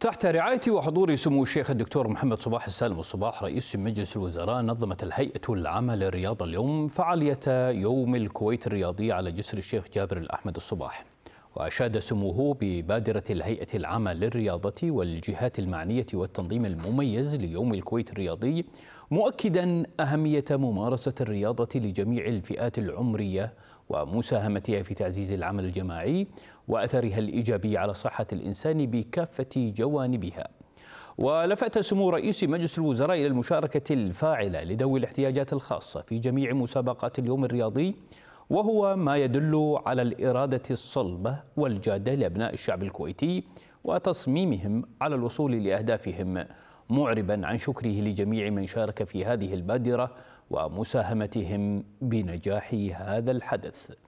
تحت رعاية وحضور سمو الشيخ الدكتور محمد صباح السالم الصباح رئيس مجلس الوزراء نظمت الهيئة العامة للرياضة اليوم فعالية يوم الكويت الرياضي على جسر الشيخ جابر الأحمد الصباح وأشاد سموه ببادرة الهيئة العامة للرياضة والجهات المعنية والتنظيم المميز ليوم الكويت الرياضي مؤكدا أهمية ممارسة الرياضة لجميع الفئات العمرية ومساهمتها في تعزيز العمل الجماعي وأثرها الإيجابي على صحة الإنسان بكافة جوانبها ولفت سمو رئيس مجلس الوزراء إلى المشاركة الفاعلة لذوي الاحتياجات الخاصة في جميع مسابقات اليوم الرياضي وهو ما يدل على الإرادة الصلبة والجادة لأبناء الشعب الكويتي وتصميمهم على الوصول لأهدافهم معربا عن شكره لجميع من شارك في هذه البادرة ومساهمتهم بنجاح هذا الحدث